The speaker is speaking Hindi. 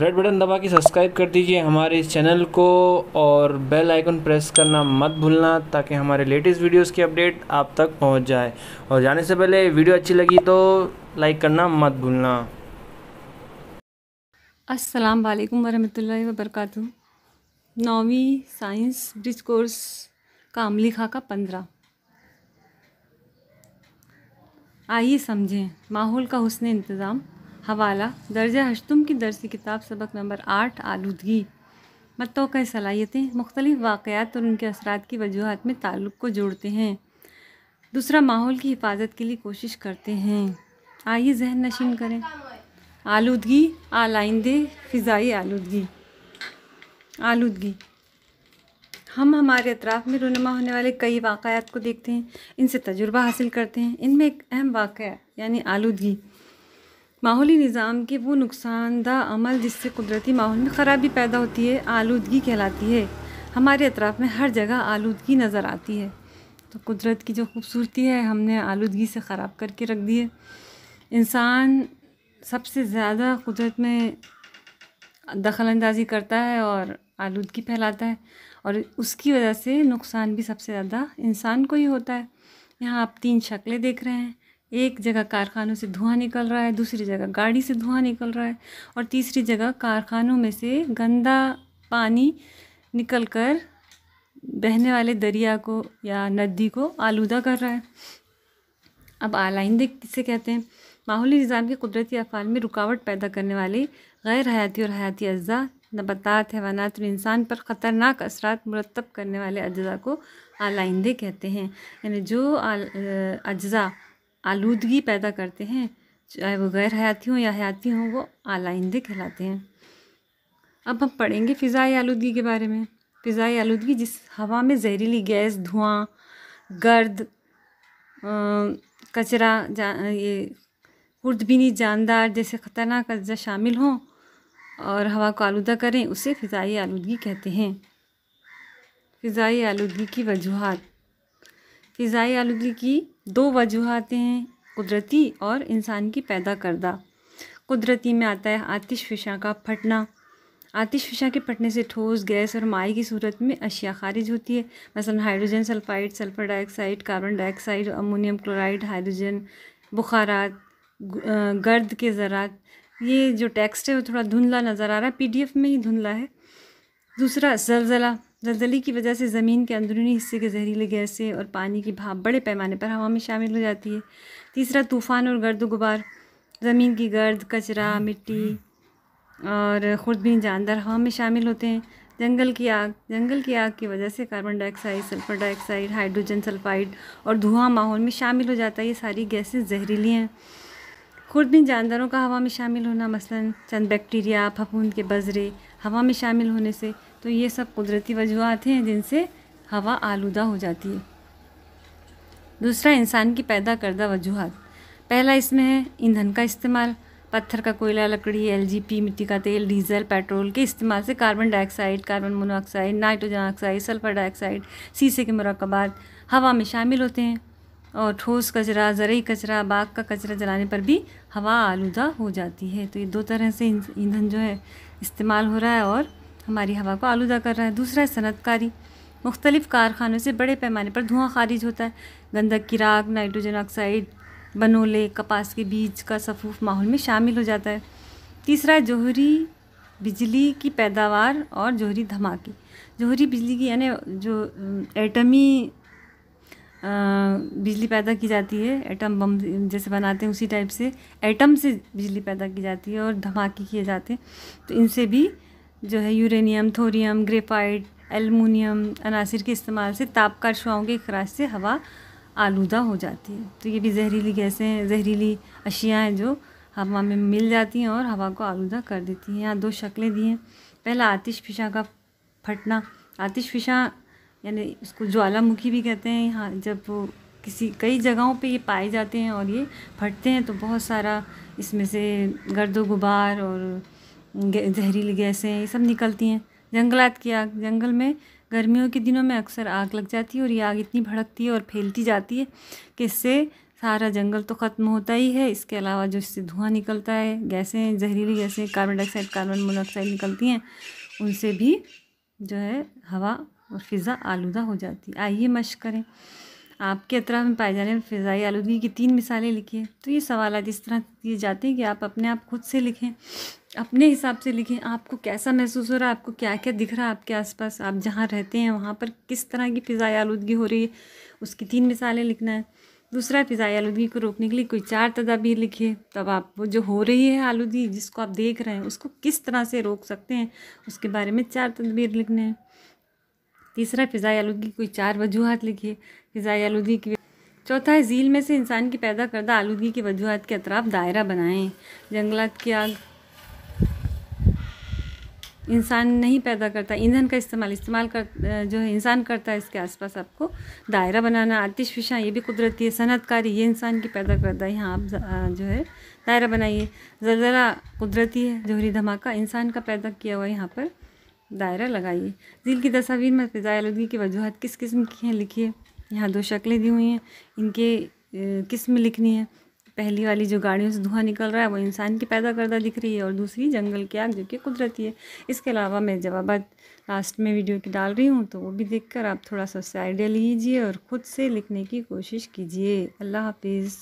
रेड बटन दबा के सब्सक्राइब कर दीजिए हमारे इस चैनल को और बेल आइकन प्रेस करना मत भूलना ताकि हमारे लेटेस्ट वीडियोस की अपडेट आप तक पहुंच जाए और जाने से पहले वीडियो अच्छी लगी तो लाइक करना मत भूलना अस्सलाम वालेकुम वरहमतुल्लाहि वबरकातु नौवीं साइंस ब्रिज कोर्स का अमली खाका पंद्रह आइए समझें माहौल का हुसन इंतज़ाम हवाला दर्ज हशतुम की दरसी किताब सबक नंबर आठ आलूदगी मतों का सलाहियतें मुख्तलिफ़ वाक़ात और उनके असरा की वजूहत में ताल्लुक़ को जोड़ते हैं दूसरा माहौल की हिफाजत के लिए कोशिश करते हैं आइए जहन नशीन करें आलूदगी आलाइंदे फ़ाई आलूदगी आलूदगी हम हमारे अतराफ़ में रूनमा होने वाले कई वाक़ात को देखते हैं इनसे तजुर्बा हासिल करते हैं इनमें एक अहम वाक़ यानी आलूदगी माहौली निज़ाम के वो नुकसानदा अमल जिससे कुदरती माहौल में ख़राबी पैदा होती है आलूदगी कहलाती है हमारे अतराफ़ में हर जगह आलूदगी नज़र आती है तो कुदरत की जो खूबसूरती है हमने आलूदगी से ख़राब करके रख दी है इंसान सबसे ज़्यादा कुदरत में दखल अंदाजी करता है और आलूदगी फैलाता है और उसकी वजह से नुकसान भी सबसे ज़्यादा इंसान को ही होता है यहाँ आप तीन शक्लें देख रहे हैं एक जगह कारखानों से धुआं निकल रहा है दूसरी जगह गाड़ी से धुआं निकल रहा है और तीसरी जगह कारखानों में से गंदा पानी निकल कर बहने वाले दरिया को या नदी को आलूदा कर रहा है अब आलाइंदे किसे कहते हैं माहौली निज़ाम के कुदरती अफ़ाल में रुकावट पैदा करने वाले गैर हयाती और हयाती अज्जा नबतात हैवानात और इंसान पर ख़तरनाक असरात मुरतब करने वाले अज्जा को आलाइंदे कहते हैं यानी जो अज्जा आलूदगी पैदा करते हैं चाहे वो गैर हयाती हों या हयाती हों वो आलाइंदे कहलाते हैं अब हम पढ़ेंगे फ़िज़ाई आलूदगी के बारे में फ़िज़ाई आलूदगी जिस हवा में जहरीली गैस धुआं गर्द कचरा जा ये खुर्दबीनी जानदार जैसे ख़तरनाक अज्जा शामिल हों और हवा को आलूदा करें उसे फ़िज़ाई आलूदगी कहते हैं फ़िज़ाई आलूदगी की वजूहत फ़िज़ाई आलूगी की दो वजूहतें हैं कुदरती और इंसान की पैदा करदा कुदरती में आता है आतिश फिशा का फटना आतिश फिशा के फटने से ठोस गैस और माई की सूरत में अशिया खारिज होती है मसलन hydrogen sulphide sulphur dioxide carbon dioxide ammonium chloride hydrogen बुखारात गर्द के ज़रात ये जो टेक्स्ट है वो थोड़ा धुंधला नज़र आ रहा है पीडीएफ में ही धुंधला है दूसरा जलजला जल्जले की वजह से ज़मीन के अंदरूनी हिस्से के जहरीले गैसें और पानी की भाप बड़े पैमाने पर हवा में शामिल हो जाती है तीसरा तूफ़ान और गर्द गुबार ज़मीन की गर्द कचरा मिट्टी और खुर्दबीन जानदार हवा में शामिल होते हैं जंगल की आग जंगल की आग की वजह से carbon dioxide sulphur dioxide hydrogen sulphide और धुआं माहौल में शामिल हो जाता है ये सारी गैसें जहरीली हैं खुर्दबीन जानदारों का हवा में शामिल होना मसलन चंद बैक्टीरिया फफूंद के बजरे हवा में शामिल होने से तो ये सब कुदरती वजूहत हैं जिनसे हवा आलूदा हो जाती है दूसरा इंसान की पैदा करदा वजूहत पहला इसमें है ईंधन का इस्तेमाल पत्थर का कोयला लकड़ी पी मिट्टी का तेल डीजल पेट्रोल के इस्तेमाल से carbon dioxide carbon monoxide nitrogen oxide sulphur dioxide शीशे के मरकबात हवा में शामिल होते हैं और ठोस कचरा ज़रूरी कचरा बाग का कचरा जलाने पर भी हवा आलूदा हो जाती है तो ये दो तरह से ईंधन जो है इस्तेमाल हो रहा है और हमारी हवा को आलूदा कर रहा है दूसरा है सनतकारी मुख्तलिफ़ कारखानों से बड़े पैमाने पर धुआं खारिज होता है गंदक की नाइट्रोजन ऑक्साइड बनोले कपास के बीज का सफूफ माहौल में शामिल हो जाता है तीसरा है जोहरी बिजली की पैदावार और जोहरी धमाके जोहरी बिजली की यानी जो एटमी बिजली पैदा की जाती है एटम बम जैसे बनाते हैं उसी टाइप से एटम से बिजली पैदा की जाती है और धमाके किए जाते हैं तो इनसे भी जो है यूरेनियम थोरियम ग्रेफाइट एलमिनियम अनासर के इस्तेमाल से शुआओं के अखराज से हवा आलूदा हो जाती है तो ये भी जहरीली गैसें हैं जहरीली अशियाँ हैं जो हवा में मिल जाती हैं और हवा को आलूदा कर देती हैं यहाँ दो शक्लें दी हैं पहला आतिश फिशा का फटना आतिश फिशा यानी उसको ज्वालामुखी भी कहते हैं यहाँ जब किसी कई जगहों पे ये पाए जाते हैं और ये फटते हैं तो बहुत सारा इसमें से गर्द गुबार और जहरीली गैसें ये सब निकलती हैं जंगलात की आग जंगल में गर्मियों के दिनों में अक्सर आग लग जाती है और ये आग इतनी भड़कती है और फैलती जाती है कि इससे सारा जंगल तो ख़त्म होता ही है इसके अलावा जो इससे धुआं निकलता है गैसें जहरीली गैसें कार्बन डाइऑक्साइड कार्बन मोनोऑक्साइड निकलती हैं उनसे भी जो है हवा और फिज़ा आलूदा हो जाती है आइए मश करें आपके अतरा में पाए जाने फ़ाई आलूगी की तीन मिसालें लिखिए तो ये सवाल इस तरह दिए जाते हैं कि आप अपने आप खुद से लिखें अपने हिसाब से लिखें आपको कैसा महसूस हो रहा है आपको क्या क्या दिख रहा है आपके आसपास आप जहाँ रहते हैं वहाँ पर किस तरह की फ़िज़ाई आलूगी हो रही है उसकी तीन मिसालें लिखना है दूसरा फ़िज़ाई आलूगी को रोकने के लिए कोई चार तदाबीर लिखिए तब आप वो जो हो रही है आलूगी जिसको आप देख रहे हैं उसको किस तरह से रोक सकते हैं उसके बारे में चार तदबीर लिखने हैं तीसरा फ़ाई आलूगी कोई चार वजूहत लिखिए फ़िज़ाई आलूगी की चौथा है झील में से इंसान की पैदा करदा आलूगी की वजूहत के अतराफ दायरा बनाएं जंगलात की आग इंसान नहीं पैदा करता ईंधन का इस्तेमाल इस्तेमाल कर जो है इंसान करता है इसके आसपास आपको दायरा बनाना आतिश फिशा ये भी कुदरती है सनतकारी ये इंसान की पैदा करता है यहाँ आप जो है दायरा बनाइए जलजला कुदरती है जोहरी धमाका इंसान का पैदा किया हुआ है यहाँ पर दायरा लगाइए झील की तस्वीर में फिजाई आलूगी की वजूहत किस किस्म की हैं लिखिए यहाँ दो शक्लें दी हुई हैं इनके किस्म लिखनी है पहली वाली जो गाड़ियों से धुआं निकल रहा है वो इंसान की पैदा करदा दिख रही है और दूसरी जंगल की आग जो कि कुदरती है इसके अलावा मैं जवाब लास्ट में वीडियो की डाल रही हूँ तो वो भी देखकर आप थोड़ा सा उससे आइडिया लीजिए और ख़ुद से लिखने की कोशिश कीजिए अल्लाह हाफिज़